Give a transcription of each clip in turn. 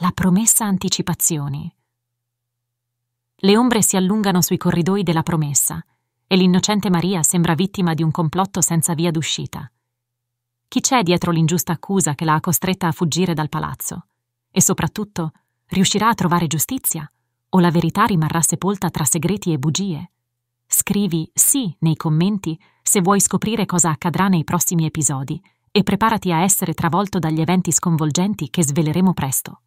la promessa anticipazioni. Le ombre si allungano sui corridoi della promessa e l'innocente Maria sembra vittima di un complotto senza via d'uscita. Chi c'è dietro l'ingiusta accusa che la ha costretta a fuggire dal palazzo? E soprattutto, riuscirà a trovare giustizia? O la verità rimarrà sepolta tra segreti e bugie? Scrivi sì nei commenti se vuoi scoprire cosa accadrà nei prossimi episodi e preparati a essere travolto dagli eventi sconvolgenti che sveleremo presto.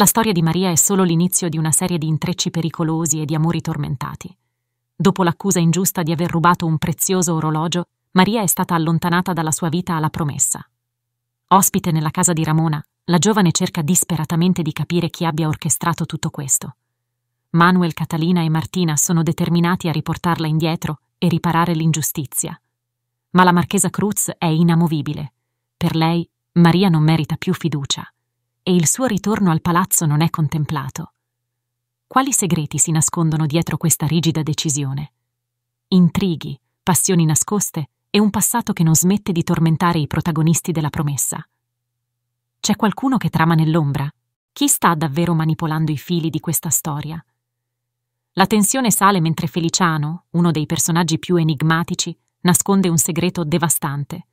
La storia di Maria è solo l'inizio di una serie di intrecci pericolosi e di amori tormentati. Dopo l'accusa ingiusta di aver rubato un prezioso orologio, Maria è stata allontanata dalla sua vita alla promessa. Ospite nella casa di Ramona, la giovane cerca disperatamente di capire chi abbia orchestrato tutto questo. Manuel, Catalina e Martina sono determinati a riportarla indietro e riparare l'ingiustizia. Ma la marchesa Cruz è inamovibile. Per lei, Maria non merita più fiducia e il suo ritorno al palazzo non è contemplato. Quali segreti si nascondono dietro questa rigida decisione? Intrighi, passioni nascoste e un passato che non smette di tormentare i protagonisti della promessa. C'è qualcuno che trama nell'ombra? Chi sta davvero manipolando i fili di questa storia? La tensione sale mentre Feliciano, uno dei personaggi più enigmatici, nasconde un segreto devastante.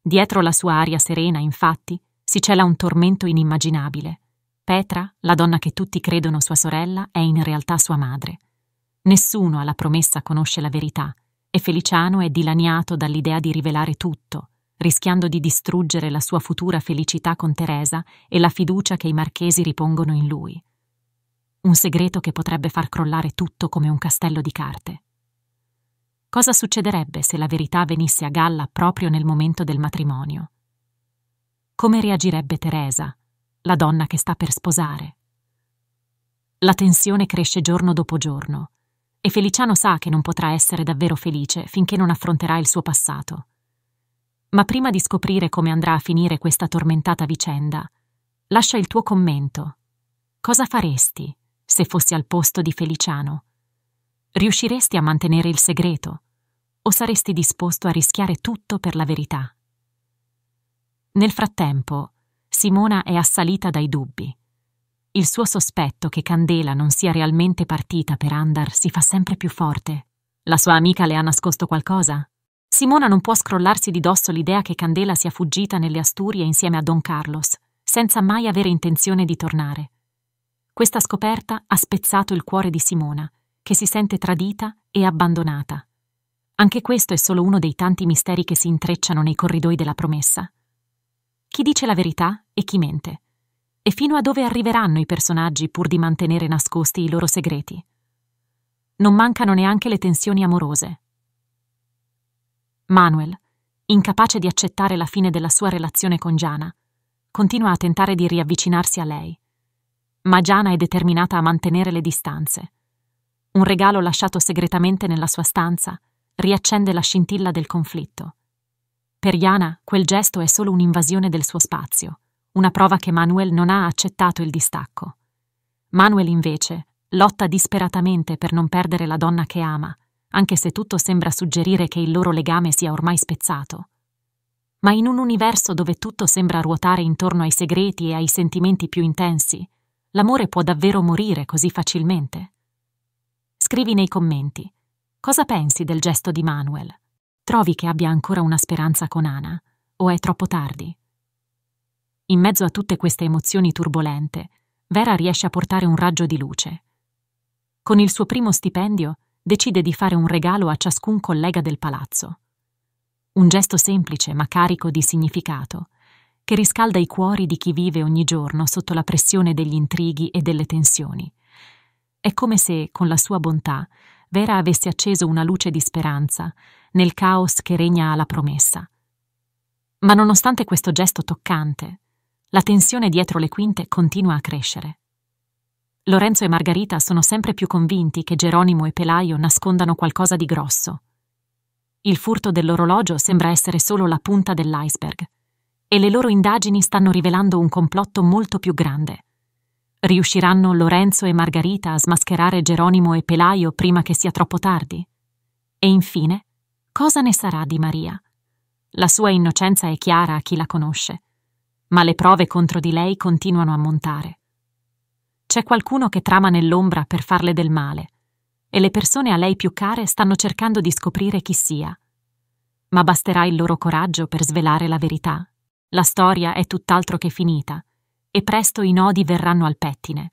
Dietro la sua aria serena, infatti, si cela un tormento inimmaginabile. Petra, la donna che tutti credono sua sorella, è in realtà sua madre. Nessuno alla promessa conosce la verità e Feliciano è dilaniato dall'idea di rivelare tutto, rischiando di distruggere la sua futura felicità con Teresa e la fiducia che i marchesi ripongono in lui. Un segreto che potrebbe far crollare tutto come un castello di carte. Cosa succederebbe se la verità venisse a galla proprio nel momento del matrimonio? Come reagirebbe Teresa, la donna che sta per sposare? La tensione cresce giorno dopo giorno e Feliciano sa che non potrà essere davvero felice finché non affronterà il suo passato. Ma prima di scoprire come andrà a finire questa tormentata vicenda, lascia il tuo commento. Cosa faresti se fossi al posto di Feliciano? Riusciresti a mantenere il segreto? O saresti disposto a rischiare tutto per la verità? Nel frattempo, Simona è assalita dai dubbi. Il suo sospetto che Candela non sia realmente partita per Andar si fa sempre più forte. La sua amica le ha nascosto qualcosa? Simona non può scrollarsi di dosso l'idea che Candela sia fuggita nelle Asturie insieme a Don Carlos, senza mai avere intenzione di tornare. Questa scoperta ha spezzato il cuore di Simona, che si sente tradita e abbandonata. Anche questo è solo uno dei tanti misteri che si intrecciano nei corridoi della promessa chi dice la verità e chi mente, e fino a dove arriveranno i personaggi pur di mantenere nascosti i loro segreti. Non mancano neanche le tensioni amorose. Manuel, incapace di accettare la fine della sua relazione con Giana, continua a tentare di riavvicinarsi a lei. Ma Giana è determinata a mantenere le distanze. Un regalo lasciato segretamente nella sua stanza riaccende la scintilla del conflitto. Per Jana quel gesto è solo un'invasione del suo spazio, una prova che Manuel non ha accettato il distacco. Manuel invece lotta disperatamente per non perdere la donna che ama, anche se tutto sembra suggerire che il loro legame sia ormai spezzato. Ma in un universo dove tutto sembra ruotare intorno ai segreti e ai sentimenti più intensi, l'amore può davvero morire così facilmente? Scrivi nei commenti. Cosa pensi del gesto di Manuel? Trovi che abbia ancora una speranza con Ana, o è troppo tardi? In mezzo a tutte queste emozioni turbolente, Vera riesce a portare un raggio di luce. Con il suo primo stipendio, decide di fare un regalo a ciascun collega del palazzo. Un gesto semplice ma carico di significato, che riscalda i cuori di chi vive ogni giorno sotto la pressione degli intrighi e delle tensioni. È come se, con la sua bontà, Vera avesse acceso una luce di speranza nel caos che regna alla promessa. Ma nonostante questo gesto toccante, la tensione dietro le quinte continua a crescere. Lorenzo e Margarita sono sempre più convinti che Geronimo e Pelaio nascondano qualcosa di grosso. Il furto dell'orologio sembra essere solo la punta dell'iceberg, e le loro indagini stanno rivelando un complotto molto più grande. Riusciranno Lorenzo e Margarita a smascherare Geronimo e Pelaio prima che sia troppo tardi? E infine, cosa ne sarà di Maria? La sua innocenza è chiara a chi la conosce, ma le prove contro di lei continuano a montare. C'è qualcuno che trama nell'ombra per farle del male, e le persone a lei più care stanno cercando di scoprire chi sia. Ma basterà il loro coraggio per svelare la verità. La storia è tutt'altro che finita e presto i nodi verranno al pettine.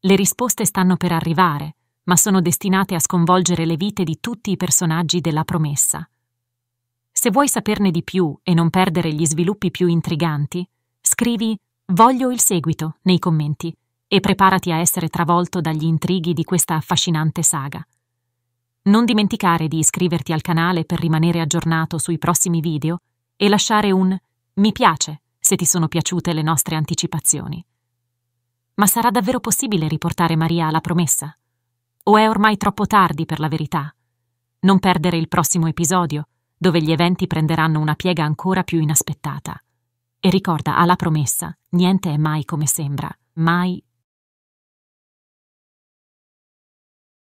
Le risposte stanno per arrivare, ma sono destinate a sconvolgere le vite di tutti i personaggi della promessa. Se vuoi saperne di più e non perdere gli sviluppi più intriganti, scrivi Voglio il seguito nei commenti e preparati a essere travolto dagli intrighi di questa affascinante saga. Non dimenticare di iscriverti al canale per rimanere aggiornato sui prossimi video e lasciare un mi piace se ti sono piaciute le nostre anticipazioni. Ma sarà davvero possibile riportare Maria alla promessa? O è ormai troppo tardi per la verità? Non perdere il prossimo episodio, dove gli eventi prenderanno una piega ancora più inaspettata. E ricorda alla promessa, niente è mai come sembra, mai